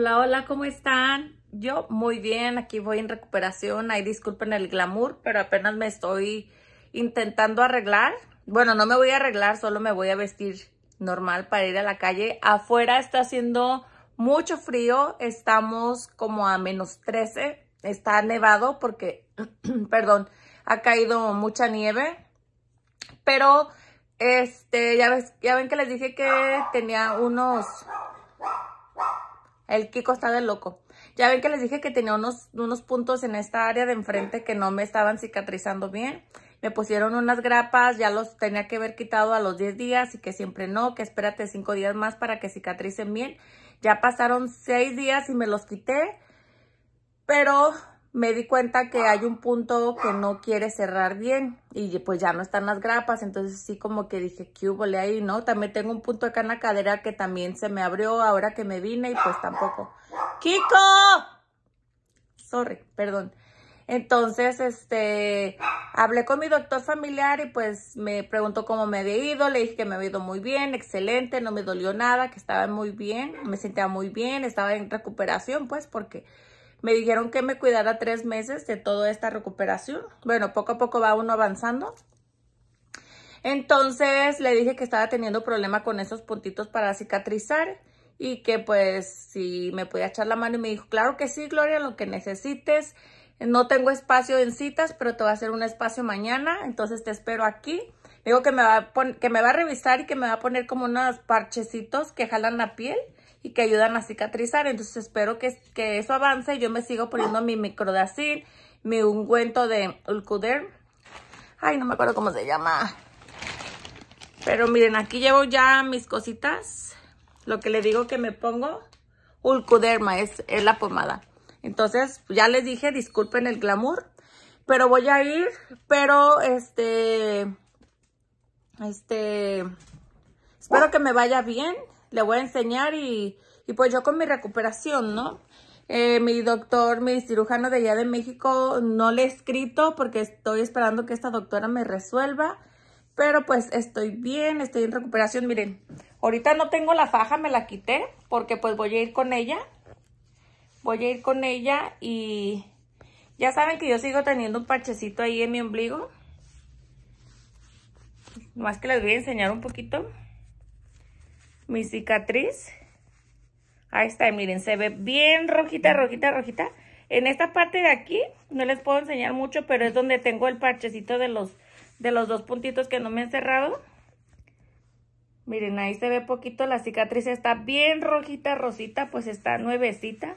Hola, hola, ¿cómo están? Yo muy bien, aquí voy en recuperación. Ahí disculpen el glamour, pero apenas me estoy intentando arreglar. Bueno, no me voy a arreglar, solo me voy a vestir normal para ir a la calle. Afuera está haciendo mucho frío, estamos como a menos 13. Está nevado porque, perdón, ha caído mucha nieve. Pero, este, ya, ves, ya ven que les dije que tenía unos el Kiko está de loco. Ya ven que les dije que tenía unos, unos puntos en esta área de enfrente que no me estaban cicatrizando bien. Me pusieron unas grapas, ya los tenía que haber quitado a los 10 días y que siempre no, que espérate 5 días más para que cicatricen bien. Ya pasaron 6 días y me los quité, pero me di cuenta que hay un punto que no quiere cerrar bien y pues ya no están las grapas, entonces sí como que dije, ¿qué hubo ahí, no? También tengo un punto acá en la cadera que también se me abrió ahora que me vine y pues tampoco. ¡Kiko! Sorry, perdón. Entonces, este, hablé con mi doctor familiar y pues me preguntó cómo me había ido, le dije que me había ido muy bien, excelente, no me dolió nada, que estaba muy bien, me sentía muy bien, estaba en recuperación pues porque me dijeron que me cuidara tres meses de toda esta recuperación. Bueno, poco a poco va uno avanzando. Entonces le dije que estaba teniendo problema con esos puntitos para cicatrizar y que pues si me podía echar la mano y me dijo, claro que sí, Gloria, lo que necesites. No tengo espacio en citas, pero te voy a hacer un espacio mañana, entonces te espero aquí. Digo que me va a, que me va a revisar y que me va a poner como unos parchecitos que jalan la piel y que ayudan a cicatrizar. Entonces espero que, que eso avance. Yo me sigo poniendo mi microdacil, mi ungüento de Ulcuderm. Ay, no me acuerdo cómo se llama. Pero miren, aquí llevo ya mis cositas. Lo que le digo que me pongo, Ulcuderma, es, es la pomada. Entonces, ya les dije, disculpen el glamour. Pero voy a ir, pero este... Este... Espero que me vaya bien le voy a enseñar y, y pues yo con mi recuperación, ¿no? Eh, mi doctor, mi cirujano de allá de México, no le he escrito porque estoy esperando que esta doctora me resuelva. Pero pues estoy bien, estoy en recuperación. Miren, ahorita no tengo la faja, me la quité porque pues voy a ir con ella. Voy a ir con ella y ya saben que yo sigo teniendo un parchecito ahí en mi ombligo. Más que les voy a enseñar un poquito mi cicatriz. Ahí está, miren, se ve bien rojita, rojita, rojita. En esta parte de aquí, no les puedo enseñar mucho, pero es donde tengo el parchecito de los, de los dos puntitos que no me han cerrado. Miren, ahí se ve poquito la cicatriz, está bien rojita, rosita, pues está nuevecita.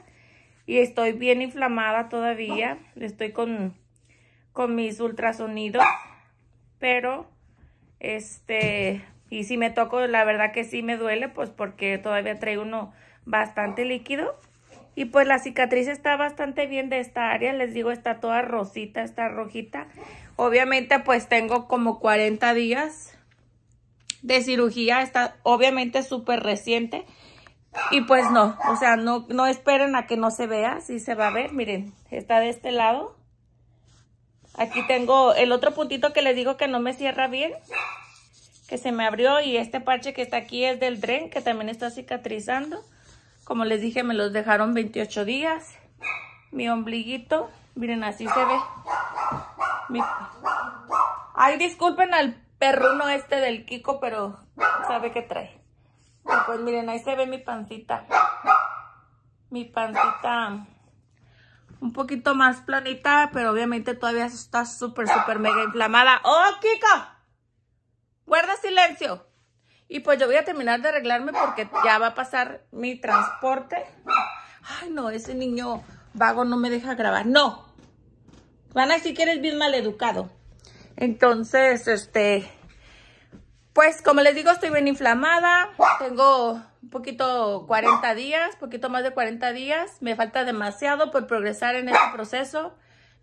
Y estoy bien inflamada todavía, estoy con, con mis ultrasonidos, pero este, y si me toco, la verdad que sí me duele, pues porque todavía traigo uno bastante líquido. Y pues la cicatriz está bastante bien de esta área, les digo, está toda rosita, está rojita. Obviamente pues tengo como 40 días de cirugía, está obviamente súper reciente. Y pues no, o sea, no, no esperen a que no se vea, sí se va a ver, miren, está de este lado. Aquí tengo el otro puntito que les digo que no me cierra bien que se me abrió y este parche que está aquí es del dren que también está cicatrizando. Como les dije, me los dejaron 28 días. Mi ombliguito, miren, así se ve. Ay, disculpen al perruno este del Kiko, pero sabe que trae. pues miren, ahí se ve mi pancita. Mi pancita un poquito más planita, pero obviamente todavía está súper, súper mega inflamada. ¡Oh, Kiko! guarda silencio. Y pues yo voy a terminar de arreglarme porque ya va a pasar mi transporte. Ay, no, ese niño vago no me deja grabar. No. Van a decir que eres bien maleducado. Entonces, este, pues como les digo, estoy bien inflamada. Tengo un poquito 40 días, poquito más de 40 días. Me falta demasiado por progresar en este proceso.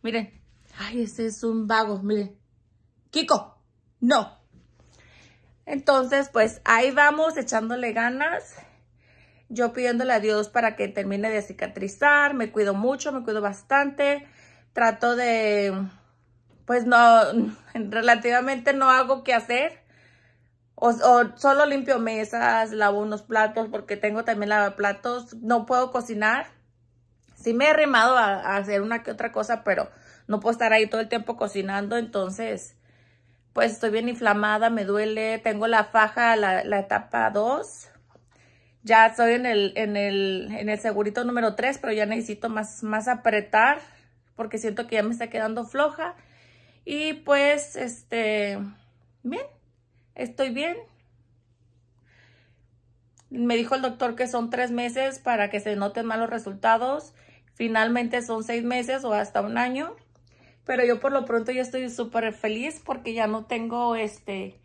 Miren, ay, ese es un vago, miren. Kiko, no. Entonces, pues ahí vamos echándole ganas. Yo pidiéndole a Dios para que termine de cicatrizar. Me cuido mucho, me cuido bastante. Trato de, pues no, relativamente no hago qué hacer. O, solo limpio mesas, lavo unos platos, porque tengo también platos. No puedo cocinar. Sí me he remado a hacer una que otra cosa, pero no puedo estar ahí todo el tiempo cocinando. Entonces, pues estoy bien inflamada, me duele, tengo la faja, la, etapa 2. Ya estoy en el, el, en el segurito número 3, pero ya necesito más, más apretar porque siento que ya me está quedando floja. Y pues, este, bien, estoy bien. Me dijo el doctor que son tres meses para que se noten malos resultados. Finalmente son seis meses o hasta un año. Pero yo por lo pronto ya estoy súper feliz porque ya no tengo este...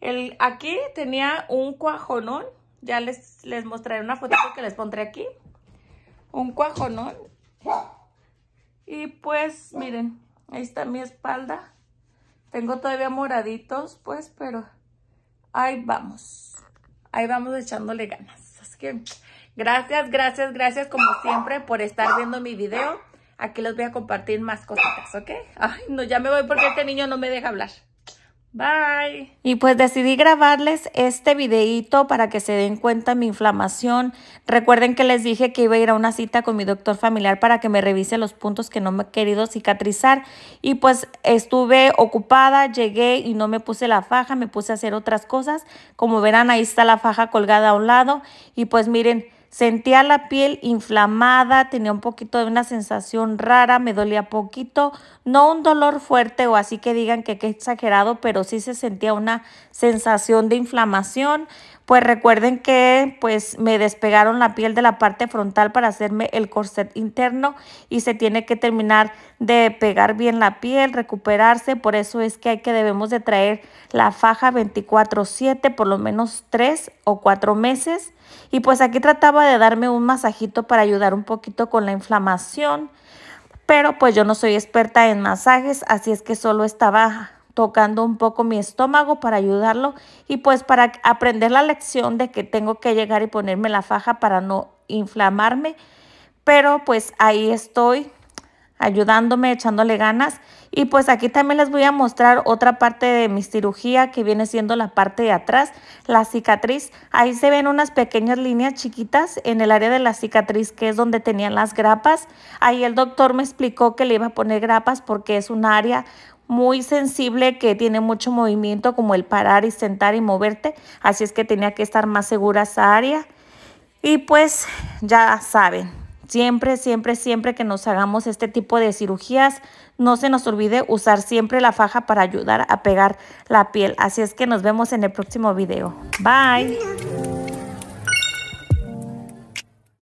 El, aquí tenía un cuajonón. Ya les, les mostraré una foto que les pondré aquí. Un cuajonón. Y pues, miren, ahí está mi espalda. Tengo todavía moraditos, pues, pero ahí vamos. Ahí vamos echándole ganas. Así que gracias, gracias, gracias como siempre por estar viendo mi video. Aquí les voy a compartir más cositas, ¿ok? Ay, no, ya me voy porque este niño no me deja hablar. Bye. Y pues decidí grabarles este videíto para que se den cuenta mi inflamación. Recuerden que les dije que iba a ir a una cita con mi doctor familiar para que me revise los puntos que no me he querido cicatrizar. Y pues estuve ocupada, llegué y no me puse la faja, me puse a hacer otras cosas. Como verán, ahí está la faja colgada a un lado. Y pues miren, Sentía la piel inflamada, tenía un poquito de una sensación rara, me dolía poquito, no un dolor fuerte o así que digan que es exagerado, pero sí se sentía una sensación de inflamación pues recuerden que pues me despegaron la piel de la parte frontal para hacerme el corset interno y se tiene que terminar de pegar bien la piel, recuperarse, por eso es que hay que debemos de traer la faja 24/7 por lo menos 3 o 4 meses y pues aquí trataba de darme un masajito para ayudar un poquito con la inflamación, pero pues yo no soy experta en masajes, así es que solo baja tocando un poco mi estómago para ayudarlo y pues para aprender la lección de que tengo que llegar y ponerme la faja para no inflamarme. Pero pues ahí estoy ayudándome, echándole ganas. Y pues aquí también les voy a mostrar otra parte de mi cirugía que viene siendo la parte de atrás, la cicatriz. Ahí se ven unas pequeñas líneas chiquitas en el área de la cicatriz que es donde tenían las grapas. Ahí el doctor me explicó que le iba a poner grapas porque es un área muy sensible que tiene mucho movimiento como el parar y sentar y moverte. Así es que tenía que estar más segura esa área. Y pues ya saben, siempre, siempre, siempre que nos hagamos este tipo de cirugías, no se nos olvide usar siempre la faja para ayudar a pegar la piel. Así es que nos vemos en el próximo video. Bye.